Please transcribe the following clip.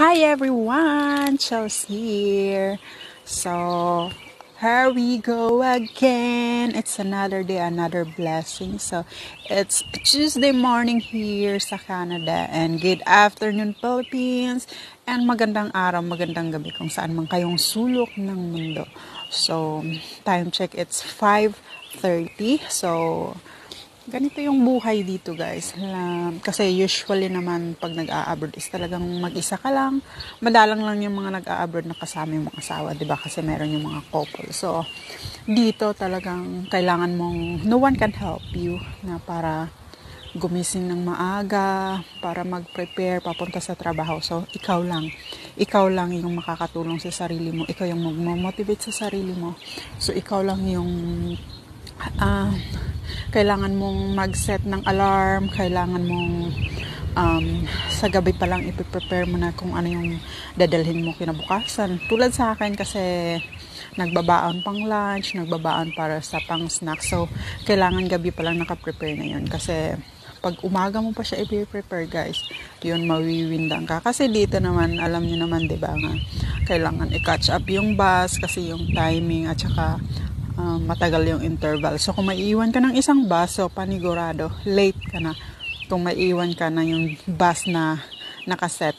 Hi everyone! Chels here. So, here we go again. It's another day, another blessing. So, it's Tuesday morning here sa Canada. And good afternoon, Philippines. And magandang araw, magandang gabi kung saan man kayong sulok ng mundo. So, time check, it's 5.30. So, Ganito yung buhay dito guys. Um, kasi usually naman pag nag-a-abroad is talagang mag-isa ka lang. Madalang lang yung mga nag-a-abroad na kasama yung mga asawa, 'di ba? Kasi meron yung mga couple. So dito talagang kailangan mong no one can help you na para gumising ng maaga, para mag-prepare papunta sa trabaho. So ikaw lang. Ikaw lang yung makakatulong sa sarili mo. Ikaw yung magmo-motivate sa sarili mo. So ikaw lang yung uh, kailangan mong mag-set ng alarm, kailangan mong um, sa gabi pa lang ipiprepare mo na kung ano yung dadalhin mo kinabukasan. Tulad sa akin kasi nagbabaon pang lunch, nagbabaon para sa pang snack. So, kailangan gabi pa lang nakaprepare na yun kasi pag umaga mo pa siya i-prepare guys, yun mawiwindang ka. Kasi dito naman, alam niyo naman 'di ba nga, kailangan i-catch up yung bus kasi yung timing at saka um, matagal yung interval. So kung maiiwan ka ng isang baso, panigurado, late ka na. Kung maiiwan ka na yung bus na nakaset.